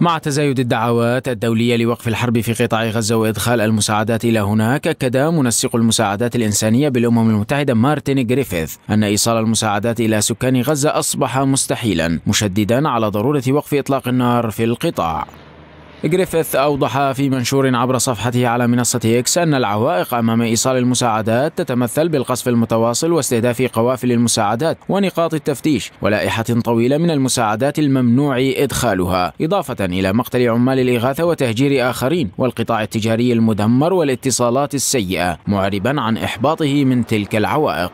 مع تزايد الدعوات الدولية لوقف الحرب في قطاع غزة وإدخال المساعدات إلى هناك أكد منسق المساعدات الإنسانية بالأمم المتحدة مارتن جريفيث أن إيصال المساعدات إلى سكان غزة أصبح مستحيلا مشددا على ضرورة وقف إطلاق النار في القطاع جريفيث أوضح في منشور عبر صفحته على منصة إكس أن العوائق أمام إيصال المساعدات تتمثل بالقصف المتواصل واستهداف قوافل المساعدات ونقاط التفتيش ولائحة طويلة من المساعدات الممنوع إدخالها إضافة إلى مقتل عمال الإغاثة وتهجير آخرين والقطاع التجاري المدمر والاتصالات السيئة معربا عن إحباطه من تلك العوائق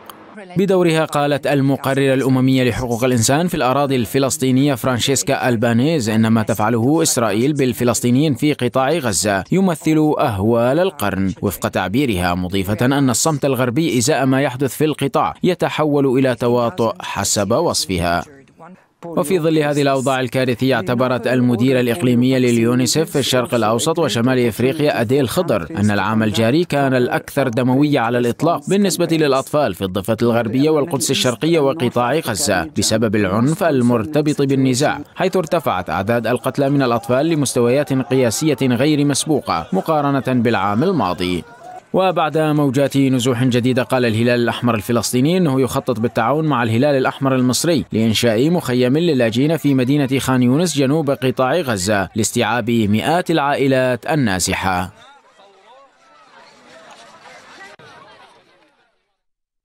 بدورها قالت المقررة الأممية لحقوق الإنسان في الأراضي الفلسطينية فرانشيسكا ألبانيز إن ما تفعله إسرائيل بالفلسطينيين في قطاع غزة يمثل أهوال القرن وفق تعبيرها مضيفة أن الصمت الغربي إزاء ما يحدث في القطاع يتحول إلى تواطؤ حسب وصفها وفي ظل هذه الأوضاع الكارثية اعتبرت المديرة الإقليمية لليونيسف في الشرق الأوسط وشمال إفريقيا أديل خضر أن العام الجاري كان الأكثر دموية على الإطلاق بالنسبة للأطفال في الضفة الغربية والقدس الشرقية وقطاع غزة بسبب العنف المرتبط بالنزاع حيث ارتفعت أعداد القتلى من الأطفال لمستويات قياسية غير مسبوقة مقارنة بالعام الماضي وبعد موجات نزوح جديدة قال الهلال الأحمر الفلسطيني أنه يخطط بالتعاون مع الهلال الأحمر المصري لإنشاء مخيم للاجئين في مدينة خان يونس جنوب قطاع غزة لاستيعاب مئات العائلات النازحة